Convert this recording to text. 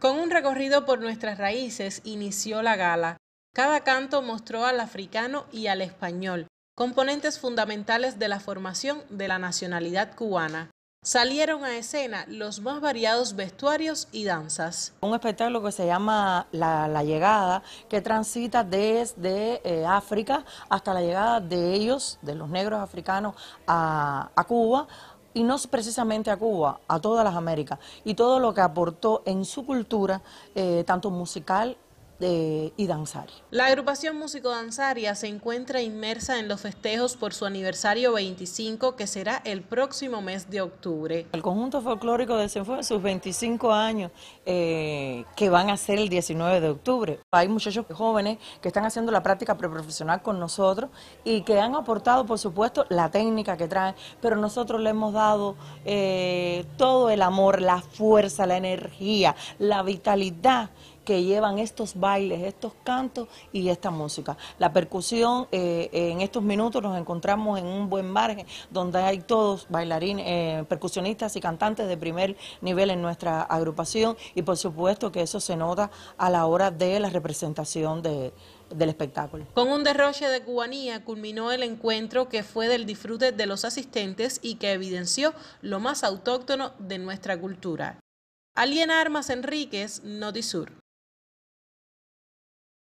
Con un recorrido por nuestras raíces inició la gala. Cada canto mostró al africano y al español, componentes fundamentales de la formación de la nacionalidad cubana. Salieron a escena los más variados vestuarios y danzas. Un espectáculo que se llama La, Llegada, que transita desde eh, África hasta la llegada de ellos, de los negros africanos, a Cuba, y no precisamente a Cuba, a todas las Américas, y todo lo que aportó en su cultura, eh, tanto musical y danzar. La agrupación Músico Danzaria se encuentra inmersa en los festejos por su aniversario 25, que será el próximo mes de octubre. El conjunto folclórico de Cienfuegos, sus 25 años, eh, que van a ser el 19 de octubre. Hay muchachos jóvenes que están haciendo la práctica preprofesional con nosotros y que han aportado, por supuesto, la técnica que traen, pero nosotros le hemos dado eh, todo el amor, la fuerza, la energía, la vitalidad que llevan estos bailes, estos cantos y esta música. La percusión, eh, eh, en estos minutos nos encontramos en un buen margen donde hay todos bailarines, eh, percusionistas y cantantes de primer nivel en nuestra agrupación y por supuesto que eso se nota a la hora de la representación del espectáculo. Con un derroche de cubanía culminó el encuentro que fue del disfrute de los asistentes y que evidenció lo más autóctono de nuestra cultura. Alien Armas Enríquez, Notisur.